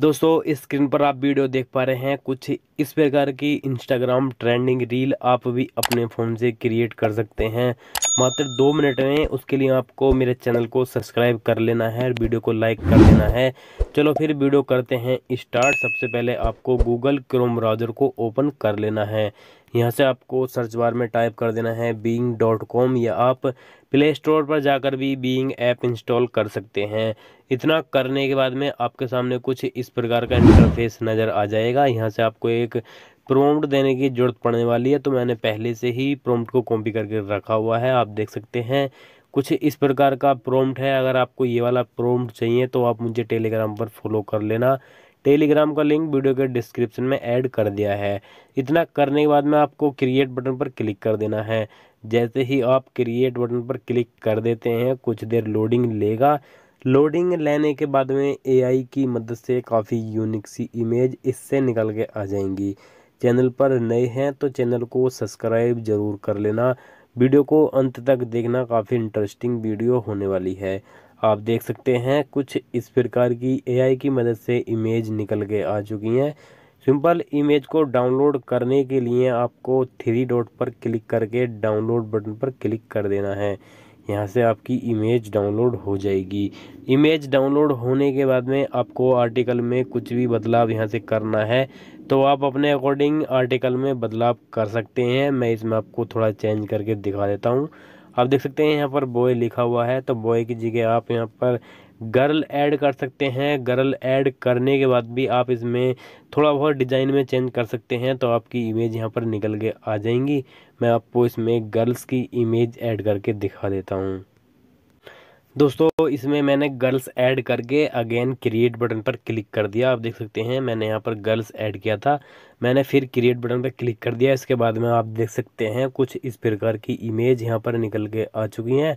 दोस्तों स्क्रीन पर आप वीडियो देख पा रहे हैं कुछ इस प्रकार की इंस्टाग्राम ट्रेंडिंग रील आप भी अपने फ़ोन से क्रिएट कर सकते हैं मात्र दो मिनट में उसके लिए आपको मेरे चैनल को सब्सक्राइब कर लेना है और वीडियो को लाइक कर लेना है चलो फिर वीडियो करते हैं स्टार्ट सबसे पहले आपको गूगल क्रोम ब्राउज़र को ओपन कर लेना है यहाँ से आपको सर्च बार में टाइप कर देना है बींग डॉट कॉम या आप प्ले स्टोर पर जाकर भी बींग ऐप इंस्टॉल कर सकते हैं इतना करने के बाद में आपके सामने कुछ इस प्रकार का इंटरफेस नज़र आ जाएगा यहाँ से आपको एक प्रोम्प्ट देने की ज़रूरत पड़ने वाली है तो मैंने पहले से ही प्रोम्प्ट को कॉपी करके रखा हुआ है आप देख सकते हैं कुछ इस प्रकार का प्रोम्प्ट है अगर आपको ये वाला प्रोम्प्ट चाहिए तो आप मुझे टेलीग्राम पर फॉलो कर लेना टेलीग्राम का लिंक वीडियो के डिस्क्रिप्शन में ऐड कर दिया है इतना करने के बाद में आपको क्रिएट बटन पर क्लिक कर देना है जैसे ही आप क्रिएट बटन पर क्लिक कर देते हैं कुछ देर लोडिंग लेगा लोडिंग लेने के बाद में एआई की मदद से काफ़ी यूनिक सी इमेज इससे निकल के आ जाएंगी चैनल पर नए हैं तो चैनल को सब्सक्राइब ज़रूर कर लेना वीडियो को अंत तक देखना काफ़ी इंटरेस्टिंग वीडियो होने वाली है आप देख सकते हैं कुछ इस प्रकार की एआई की मदद से इमेज निकल के आ चुकी हैं सिंपल इमेज को डाउनलोड करने के लिए आपको थ्री डॉट पर क्लिक करके डाउनलोड बटन पर क्लिक कर देना है यहाँ से आपकी इमेज डाउनलोड हो जाएगी इमेज डाउनलोड होने के बाद में आपको आर्टिकल में कुछ भी बदलाव यहाँ से करना है तो आप अपने अकॉर्डिंग आर्टिकल में बदलाव कर सकते हैं मैं इसमें आपको थोड़ा चेंज करके दिखा देता हूँ आप देख सकते हैं यहाँ पर बॉय लिखा हुआ है तो बॉय की जगह आप यहाँ पर गर्ल ऐड कर सकते हैं गर्ल ऐड करने के बाद भी आप इसमें थोड़ा बहुत डिज़ाइन में चेंज कर सकते हैं तो आपकी इमेज यहाँ पर निकल के आ जाएंगी मैं आपको इसमें गर्ल्स की इमेज ऐड करके दिखा देता हूँ दोस्तों इसमें मैंने गर्ल्स ऐड करके अगेन क्रिएट बटन पर क्लिक कर दिया आप देख सकते हैं मैंने यहाँ पर गर्ल्स ऐड किया था मैंने फिर क्रिएट बटन पर क्लिक कर दिया इसके बाद में आप देख सकते हैं कुछ इस प्रकार की इमेज यहाँ पर निकल के आ चुकी हैं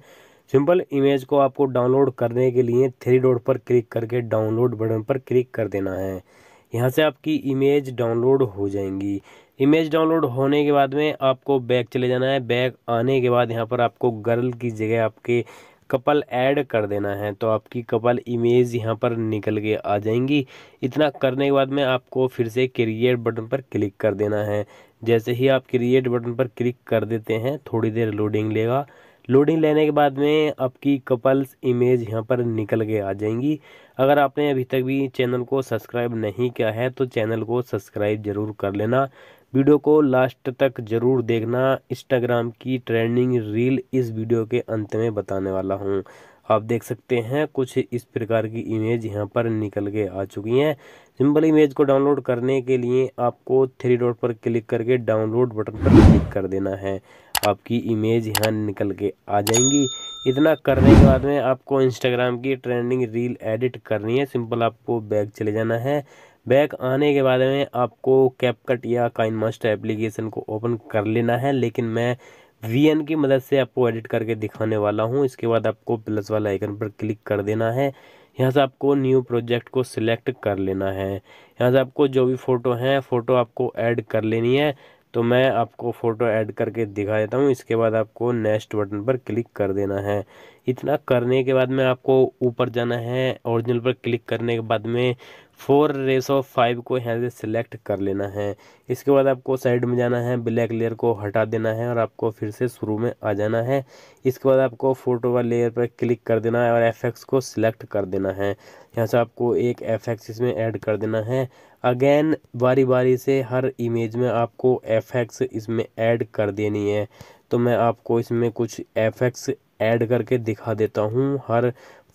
सिंपल इमेज को आपको डाउनलोड करने के लिए थ्री डोड पर क्लिक करके डाउनलोड बटन पर क्लिक कर देना है यहाँ से आपकी इमेज डाउनलोड हो जाएंगी इमेज डाउनलोड होने के बाद में आपको बैग चले जाना है बैग आने के बाद यहाँ पर आपको गर्ल की जगह आपके कपल ऐड कर देना है तो आपकी कपल इमेज यहाँ पर निकल के आ जाएंगी इतना करने के बाद में आपको फिर से क्रिएट बटन पर क्लिक कर देना है जैसे ही आप क्रिएट बटन पर क्लिक कर देते हैं थोड़ी देर लोडिंग लेगा लोडिंग लेने के बाद में आपकी कपल्स इमेज यहाँ पर निकल के आ जाएंगी अगर आपने अभी तक भी चैनल को सब्सक्राइब नहीं किया है तो चैनल को सब्सक्राइब ज़रूर कर लेना वीडियो को लास्ट तक ज़रूर देखना इंस्टाग्राम की ट्रेंडिंग रील इस वीडियो के अंत में बताने वाला हूँ आप देख सकते हैं कुछ इस प्रकार की इमेज यहाँ पर निकल के आ चुकी हैं सिंपल इमेज को डाउनलोड करने के लिए आपको थ्री डॉट पर क्लिक करके डाउनलोड बटन पर क्लिक कर देना है आपकी इमेज यहाँ निकल के आ जाएंगी इतना करने के बाद में आपको इंस्टाग्राम की ट्रेंडिंग रील एडिट करनी है सिंपल आपको बैग चले जाना है बैग आने के बाद में आपको कैपकट या काइन मास्टर एप्लीकेशन को ओपन कर लेना है लेकिन मैं वी की मदद से आपको एडिट करके दिखाने वाला हूँ इसके बाद आपको प्लस वाला आइकन पर क्लिक कर देना है यहाँ से आपको न्यू प्रोजेक्ट को सिलेक्ट कर लेना है यहाँ से आपको जो भी फ़ोटो हैं फ़ोटो आपको ऐड कर लेनी है तो मैं आपको फ़ोटो ऐड करके दिखा देता हूँ इसके बाद आपको नेक्स्ट बटन पर क्लिक कर देना है इतना करने के बाद में आपको ऊपर जाना है ओरिजिनल पर क्लिक करने के बाद में फोर रेस ऑफ फाइव को यहाँ से सिलेक्ट कर लेना है इसके बाद आपको साइड में जाना है ब्लैक लेयर को हटा देना है और आपको फिर से शुरू में आ जाना है इसके बाद आपको फ़ोटो वाले लेयर पर क्लिक कर देना है और एफएक्स को सिलेक्ट कर देना है यहाँ से आपको एक एफएक्स इसमें ऐड कर देना है अगेन बारी बारी से हर इमेज में आपको एफ इसमें ऐड कर देनी है तो मैं आपको इसमें कुछ एफ ऐड करके दिखा देता हूँ हर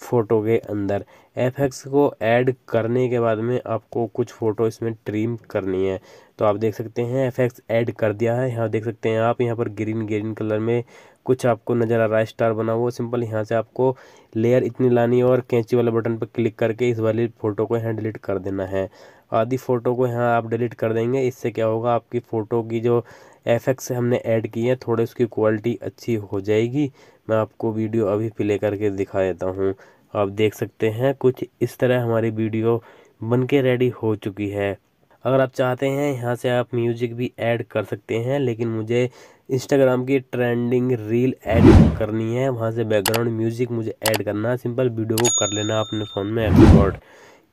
फ़ोटो के अंदर एफ को ऐड करने के बाद में आपको कुछ फ़ोटो इसमें ट्रिम करनी है तो आप देख सकते हैं एफ ऐड कर दिया है यहाँ देख सकते हैं आप यहाँ पर ग्रीन ग्रीन कलर में कुछ आपको नज़र आ रहा है स्टार बना हुआ सिंपल यहाँ से आपको लेयर इतनी लानी है और कैंची वाले बटन पर क्लिक करके इस वाली फ़ोटो को यहाँ डिलीट कर देना है आधी फ़ोटो को यहाँ आप डिलीट कर देंगे इससे क्या होगा आपकी फ़ोटो की जो एफेक्ट्स हमने ऐड किए हैं थोड़े उसकी क्वालिटी अच्छी हो जाएगी मैं आपको वीडियो अभी प्ले करके दिखा देता हूँ आप देख सकते हैं कुछ इस तरह हमारी वीडियो बन के रेडी हो चुकी है अगर आप चाहते हैं यहाँ से आप म्यूज़िक भी ऐड कर सकते हैं लेकिन मुझे इंस्टाग्राम की ट्रेंडिंग रील ऐड करनी है वहाँ से बैकग्राउंड म्यूज़िक मुझे ऐड करना है सिंपल वीडियो को कर लेना अपने फ़ोन में एक्सपोर्ट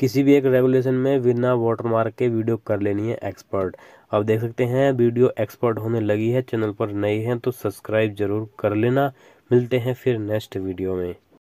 किसी भी एक रेगुलेशन में बिना वाटर मार्क के वीडियो कर लेनी है एक्सपर्ट आप देख सकते हैं वीडियो एक्सपर्ट होने लगी है चैनल पर नई हैं तो सब्सक्राइब जरूर कर लेना मिलते हैं फिर नेक्स्ट वीडियो में